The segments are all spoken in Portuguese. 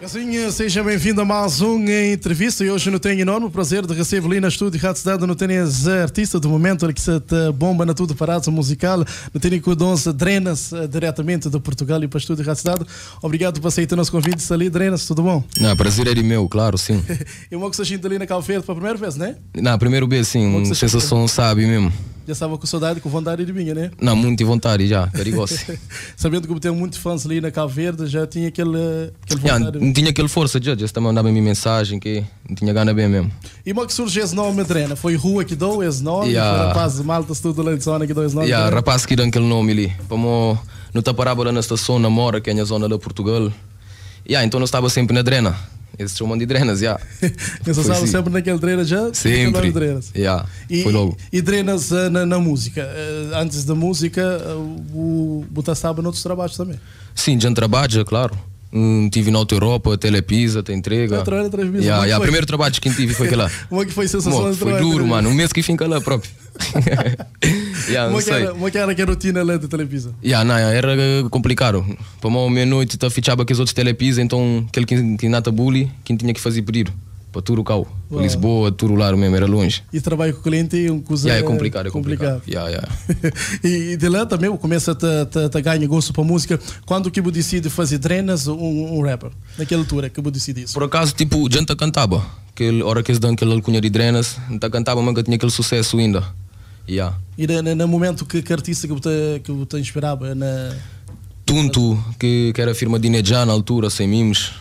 Casinha, seja bem-vindo a mais uma entrevista e hoje não tenho enorme prazer de receber ali na estúdio Rádio Cidade não tenho é artista do momento que se bomba na tudo parado musical, não tenho que o drena-se eh, diretamente de Portugal e para o estúdio Rádio Cidade. Obrigado por aceitar o nosso convite ali, drena-se, tudo bom? Não, prazer é meu, claro, sim. e uma que você ali na Calfeira para a primeira vez, né? Não, primeiro vez, sim, sensação sabe mesmo. Já estava com saudade, com vontade de vir, né? Não, muito vontade já, perigoso. Sabendo que tem muitos fãs ali na Cabo Verde, já tinha aquele, aquele Yeah, não tinha aquele força, já, já também mandava-me mensagem que não tinha gana bem mesmo. E como é que surgiu esse nome, Drena? Foi Rua que deu esse nome? Yeah. Foi rapaz de Malta, tudo lá de zona que deu esse nome? Yeah, né? rapaz que deu aquele nome ali. não no parado na estação, na Mora, que é a zona de Portugal. Yeah, então eu estava sempre na Drena esses chamam de drenas, já. Yeah. Necessário assim. sempre naquele drenas já? Sempre. Drenas. Yeah. E, Foi logo. E, drenas eh, na, na, música. Eh, antes da música, eh, o Botassaba noutros trabalhos também. Sim, já trabalha, claro. Hum, tive na Auto Europa, Telepisa, te entrega. o Yeah, yeah, primeiro trabalho que tive foi aquela. Como é que foi sensacional, Foi duro, mano. Um mês que fica lá próprio. yeah, mă, chiar, era chiar că rutina lê de Yeah, não, yeah, era complicado. Para uma meia-noite tu fichava que os outros telepisam, então aquele que, que nata bully, quem tinha que fazer pedido. Para tudo cal, Lisboa, tudo lá mesmo, era longe. E trabalho com cliente e um cozinheiro. Yeah, é complicado, é complicado. complicado. Yeah, yeah. e de lá também começa a ganhar gosto para música. Quando que eu decidi fazer drenas um, um rapper? Naquela altura que eu decidi isso? Por acaso, tipo, janta cantava. Aquela hora que eles dão aquela alcunha de drenas, não cantava, mas que tinha aquele sucesso ainda. Yeah. E na no momento, que, que artista que te, que te inspirava? Na... Tunto, que, que era firma de Nejan na altura, sem mimos.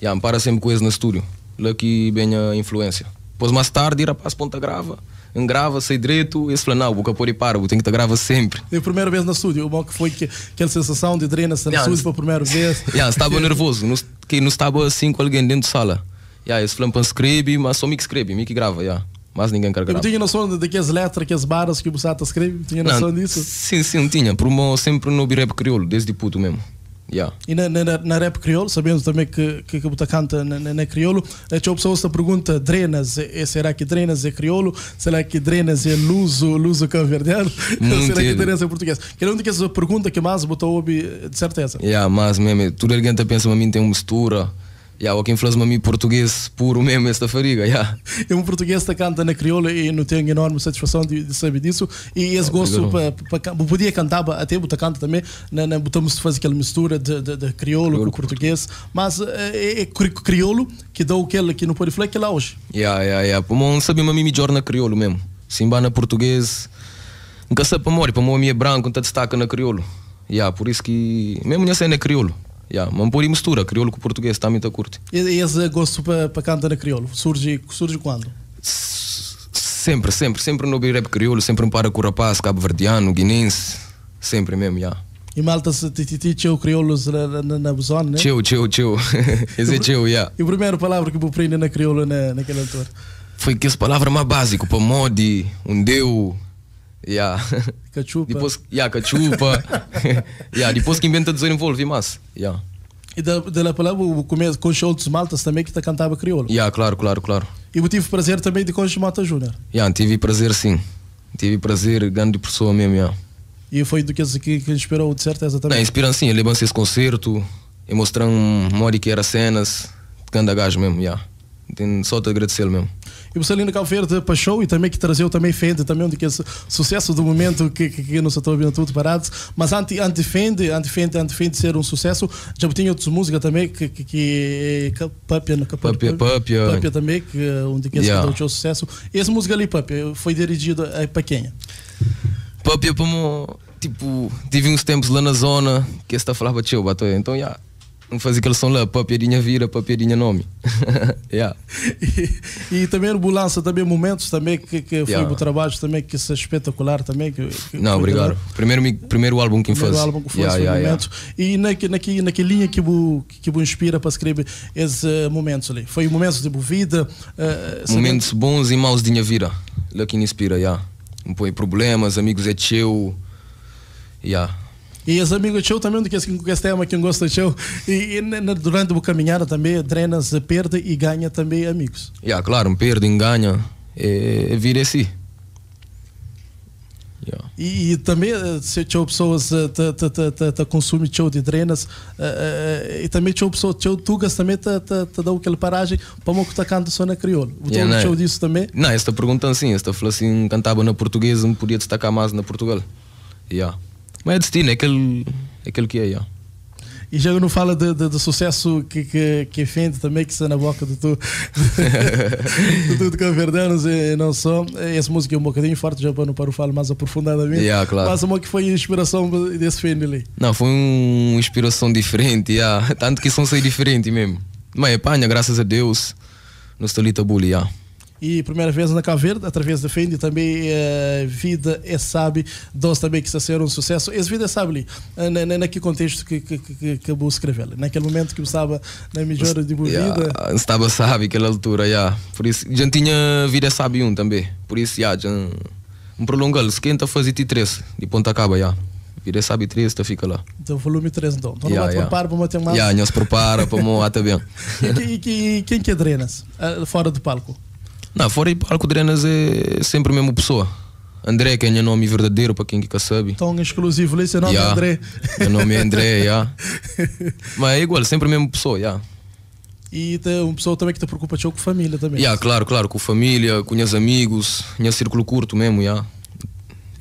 Yeah, me para sempre coisa no estúdio. Lá que bem a influência. Depois, mais tarde, rapaz, ponta grava grava, sei direito, e falou, não, boca por e para, tenho que te gravar sempre. E a primeira vez no estúdio, o bom que foi que, aquela sensação de drena-se no yeah, estúdio pela primeira vez. Yeah, estava nervoso, não, que não estava assim com alguém dentro da sala. Yeah, esse falou, para escreve, mas só me que escreve, me que grava, yeah mas ninguém carregava. Tipo, tinha noção daqueles letras, que as barras que o Bussata escreve? Tinha noção não, disso? Sim, sim, tinha. Promo sempre no rap crioulo, desde puto mesmo. Yeah. E na, na, na rap crioulo, sabemos também que, que, que você canta na, na, na crioulo, eh, a pessoa pergunta: drenas, eh, eh, será que drenas é crioulo? Será que drenas é luso, luso cabo-verdeano? será que drenas é português? Cada um que essa pergunta que mais botou ouve de certeza. Yeah, mas mesmo, tudo alguém pensa que a mim tem uma mistura Yeah, o que influencia a mim português puro mesmo esta fariga. Yeah. É um português que canta na crioula e não tenho enorme satisfação de, de saber disso. E esse gosto, pa, podia cantar até, bota canta também, na, na, botamos fazer aquela mistura de, de, de crioulo com português. Mas eh, é, é crioulo que dá aquele que não pode falar que é lá hoje. Yeah, yeah, yeah. Não sabe a mim melhor na crioulo mesmo. na português. Nunca sei para mim, para mim é branco, não destaca na crioulo. Yeah, por isso que, mesmo não sei na crioulo. ia, mă împurim stură, criolul cu portughez, tamită curte. să gosto pe, para cantar a crioulo? Surge, surge quando? Sempre, sempre, sempre no rap crioulo, sempre îmi pare cu rapaz, cap verdian, guinense, sempre mem, ia. E malta se tititiu o crioulo na, na, zona, né? ceu, tio, ceu Esse é tio, ia. E a palavră palavra que eu aprendi na crioulo na, naquela altura? Foi que păi, essa palavra mais básica, para modi, undeu, deu, Yeah. Cachupa. ciupă. Depois, yeah, că yeah, depois que inventa desenvolve mas. Yeah. E da, da lá para lá, o começo com outros maltas também que cantava crioulo. Yeah, claro, claro, claro. E eu tive prazer também de conhecer Mota Júnior. Yeah, tive prazer sim. Tive prazer, grande pessoa mesmo, yeah. E foi do que que, que inspirou de certeza também? Não, inspirando sim, ele esse concerto, e mostrando uma hora que era cenas, canta gajo mesmo, yeah. só te agradecer mesmo. E o Celino Calverde passou e também que trazeu também Fende, também um que é sucesso do momento que, que, que não se ouvindo tudo parado. Mas anti anti Fende, anti Fende, anti Fende ser um sucesso, já tinha outras músicas também que. que, que Papia, no Papia, Papia. Papia também, que um de que é yeah. deu sucesso. Essa música ali, Papia, eh, foi dirigida para quem? Papia, para tipo, tive uns tempos lá na zona que está a falar para tio, batuê Então, já. Yeah não fazia aquele som lá, papiadinha vira, papiadinha nome. yeah. e, e também a ambulância, também momentos também que, que yeah. foi o trabalho também que isso é espetacular também. Que, que Não, obrigado. Primeiro, primeiro álbum que primeiro álbum que faz yeah, yeah, momento. Yeah. E naquele na, na, na, na linha que bu, que inspira para escrever esses uh, eh, momentos ali. Foi momentos de vida. Uh, eh, eh, momentos sabe? bons e maus de minha vida. Lá que inspira, já. Yeah. põe problemas, amigos é teu. Yeah e os amigos teu também, do que este tema é que gosta teu. E, durante a caminhada também, drenas, perde e ganha também amigos. Yeah, claro, um perde e ganha. É, é vir assim. Yeah. E, e, também eh, se teu pessoas que eh, consumem show de drenas uh, eh, uh, e também teu pessoas que tugas também te, te, te dá aquela paragem para uma que está cantando só na crioula. O yeah, show né? disso também? Não, esta pergunta assim, esta falou assim, cantava na portuguesa, não podia destacar mais na Portugal. Yeah. Mas é destino, é aquele, é aquele que é. Yeah. E já não fala de, de, do sucesso que, que, que Fendi também, que está na boca de tu, de, de, de Caverdanos e, e não só. Essa música é um bocadinho forte, já para não falar mais aprofundadamente. Yeah, claro. Mas uma que foi a inspiração desse Fendi ali? Não, foi uma inspiração diferente, yeah. tanto que são sei diferente mesmo. Mas apanha, graças a Deus, no Stalita Bully. Yeah e primeira vez na Caveira, através da Fendi, também uh, Vida é Sabe, doce também que está sendo um sucesso. Esse Vida é Sabe ali, eh, na, naquele contexto que, que, que, que escrever, naquele momento que estava na melhor de boa yeah, Estava sabe, aquela altura, já. Yeah. Por isso, já tinha Vida é Sabe um também, por isso, yeah, já, um prolongado. se quenta tá fazer T13, de Ponta acaba, já. Yeah. Vira é sabe três, tu tá, fica lá. Então, volume 3, então. Então, yeah, não yeah. prepara para bater mais. Yeah, não se prepara para montar bem. e, e, e quem que é drenas eh, fora do palco? Não, fora e Arco Drenas é sempre a mesma pessoa. André, que é o nome verdadeiro para quem que sabe. Tão exclusivo, esse nome yeah. André. Meu nome é André, yeah. Mas é igual, sempre a mesma pessoa, yeah. E tem uma pessoa também que te preocupa com a família também. Yeah, claro, claro, com a família, com os amigos, meu círculo curto mesmo, yeah.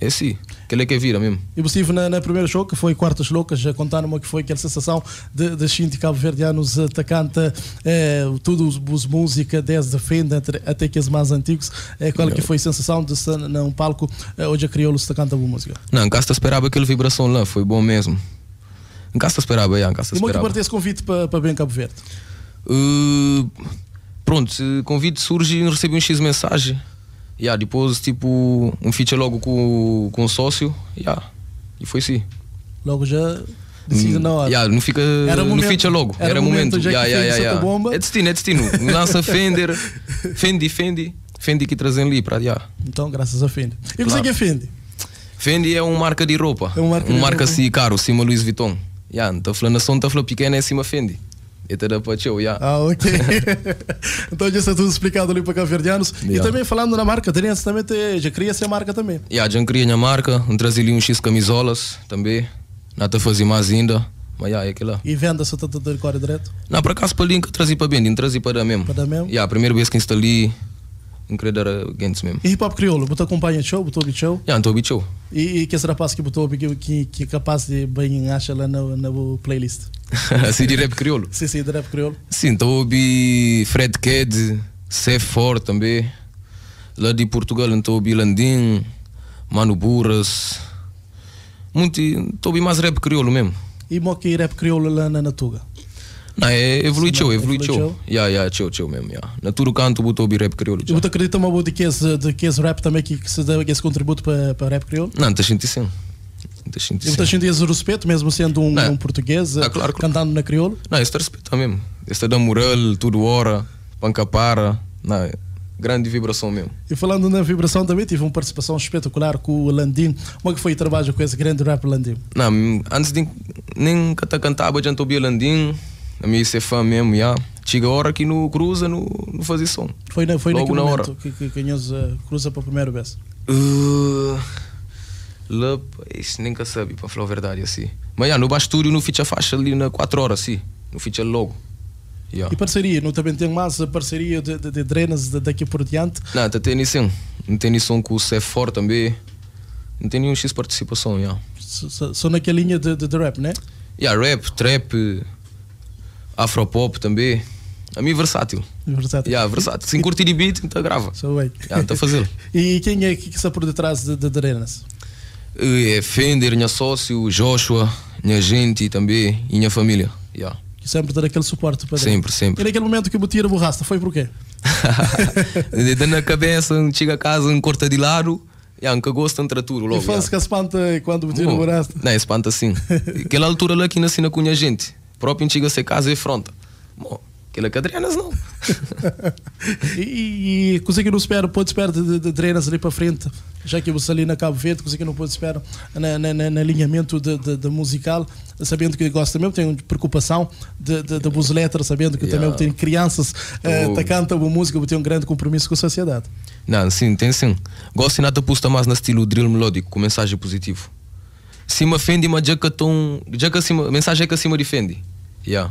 É sim que ele é que é vira mesmo. Eu estive na, na primeiro jogo, que foi Quartas Loucas, já contar-me que foi aquela sensação de, de Xinti Cabo Verdeanos atacante, eh, tudo os música, desde a fenda até, até que as mais antigos. Eh, qual é que foi a sensação de estar num palco eh, onde a crioulo se canta boa música? Não, gasta esperava aquela vibração lá, foi bom mesmo. Gasta esperava, já, gasta esperava. E muito parte desse convite para, para bem Cabo Verde? Uh, pronto, convite surge e recebi um X mensagem Yeah, depois, tipo, um feature logo com, com um sócio. Yeah. E foi sim. Logo já hum, na hora. Yeah, não fica era no momento, feature logo. Era, era momento. momento. Já yeah, yeah, yeah, yeah. É destino, é destino. Lança Fender, Fendi, Fendi. Fendi que trazem ali para yeah. Então, graças a Fendi. E claro. você que é Fendi? Fendi é uma marca de roupa. É uma marca, marca assim caro, cima Louis Vuitton. Yeah, não estou falando a som, está falando pequena, é cima Fendi e te então despachou, já. Ah, ok. então, já está tudo explicado ali para caverdianos. Yeah. E também falando na marca, Terence também te, já cria essa marca também. Yeah, já cria minha marca, trazi ali um X camisolas também, nada fazer mais ainda. Mas yeah, é aquilo lá. E venda só tá tudo de direto? Não, por acaso para ali que trazi para bem, trazi para dar mesmo. Para dar mesmo? Yeah, a primeira vez que instalei încredere against mesmo. E hip-hop crioulo, botou acompanha show, botou beat show? Yeah, botou beat show. E, e que esse rapaz que botou, que, que, que é capaz de bem acha lá na, na playlist? sim, de rap crioulo? Sim, sim, de rap crioulo. Sim, então ouvi Fred Ked, C4 também. Lá de Portugal, então ouvi Landim, Mano Burras. Muito, estou ouvi mais rap crioulo mesmo. E mo que rap crioulo lá na, na na, e evoluiu, evoluiu. já já Ia, ia, ceu, ceu mesmo, ia. Na tudo canto botou ouvir rap crioulo. Eu te acredito uma boa de que esse, de que esse rap também que, que se dá esse contributo para, para rap crioulo? Não, te senti sim. Te senti sim. Te senti esse respeito mesmo sendo um, um português ah, claro, cantando na crioulo? Não, esse respeito mesmo. Esse da mural, tudo hora, panca para, não, grande vibração mesmo. E falando na vibração também, tive uma participação espetacular com o Landim. Como é foi o trabalho com esse grande rap Landim? Não, antes de nem cantar, cantava, já ouvia Landim amigo ser fã mesmo, já. Chega a hora que no cruza, no, no fazer som. Foi, foi Logo na hora. que, que ganhas eh, cruza para a primeira vez? Uh, isso nunca sabe, para falar a verdade, assim. Mas já no Basturio estúdio, no ficha faixa ali na 4 horas, assim. No ficha logo. Yeah. E parceria, não também tem mais a parceria de, de, de drenas daqui por diante? Não, até tem isso. Não tem isso com o Cefor é também. Não tem nenhum X participação, yeah. Só naquela linha de, de, de rap, né? Yeah, rap, trap afropop também. A mim versátil. Versátil. Yeah, versátil. Sem curtir de beat, então grava. Sou bem. Yeah, então fazer. e quem é que está por detrás de, de Drenas? Eh, é Fender, minha sócio, Joshua, minha gente também e minha família. Yeah. sempre dar aquele suporte para Sempre, ele. sempre. E naquele momento que eu bati a borracha, foi por quê? Dando na cabeça, chega a casa, um corta de lado. Yeah, nunca gosto de traturo logo. E faz que espanta quando bati a borracha? Não, espanta sim. Aquela altura lá que nasci na cunha gente próprio antigo a ser casa e fronta. Bom, aquilo é que a treinas não. e, e consegui não espero, pode esperar de, de, treinas ali para frente, já que você ali na é Cabo Verde, consegui não pode esperar na, na, na, alinhamento de, de, de, musical, sabendo que gosta mesmo, tem preocupação de, de, de boas letras, sabendo que yeah. também tem crianças que oh. eh, cantam música, tem um grande compromisso com a sociedade. Não, sim, tem sim. Gosto nada aposta mais no estilo drill melódico, com mensagem positiva. Se me ofende, mas já que, tão, já mensagem é que acima defende Yeah.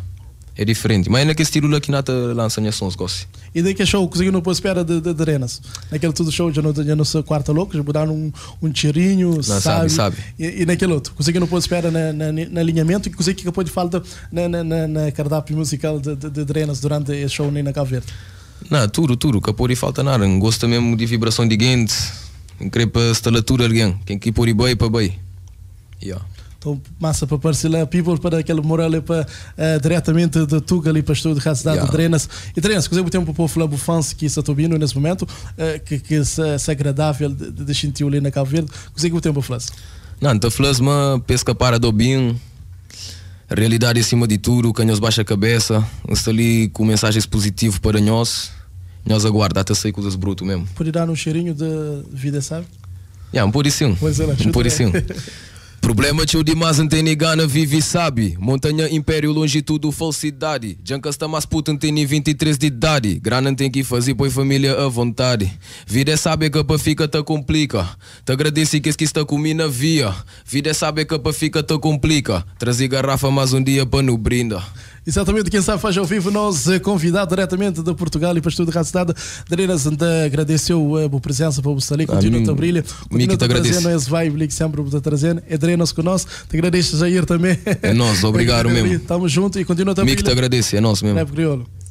É diferente. Mas é naquele estilo que nata lança minhas sons, gosto. E daí que show, conseguiu não pôr espera de, de, de Naquele tudo show, já não tinha seu quarta louco já mudaram um, um tirinho, não, sabe? Sabe, sabe. E, e, naquele outro, conseguiu não pôr espera na, na, na alinhamento e conseguiu que de falta na, na, na, na cardápio musical de, de, de, durante esse show nem na Cabo Verde. Não, tudo, tudo, que pôr e falta nada. Gosto mesmo de vibração de gente, creio para estalatura alguém, quem que pôr e bem para bem. Yeah. Então, massa para Parcela People, para aquele moral para uh, diretamente de Tuga ali para estudo de cidade yeah. de Drenas. E Drenas, que o tempo para o Flávio Fance que está tobino nesse momento, uh, que, que se, se é agradável de, de sentir ali na Cabo Verde, que o tempo para Não, então Flávio, pesca para dobinho, realidade acima de tudo, canhões baixa a cabeça, está ali com mensagens positivas para nós, nós aguarda até sei coisas bruto mesmo. Pode dar um cheirinho de vida, sabe? Yeah, um puricinho. Pois é, um puricinho. Problema tio demais, entende Gana, vive sabe. Montanha, império, longitude falsidade. falsidade. está mais puto, entende 23 de idade. Grana tem que fazer, põe família à vontade. Vida é sabe que para fica, te tá complica. Te agradeci que esquista comi na via. Vida é sabe que para fica, te tá complica. Trazi garrafa mais um dia para no brinda. Exatamente, quem sabe faz ao vivo, nós eh, convidado diretamente de Portugal e para estudo da cidade. Drenas agradeceu eh, a boa presença para você ali, continua a brilha. Continua te é agradecendo esse vibe que sempre te trazendo. Adriana é com nós, te agradeço Jair também. É nós, obrigado mesmo. Estamos juntos e continua a brilhar. Mico te agradece, é nosso mesmo. É,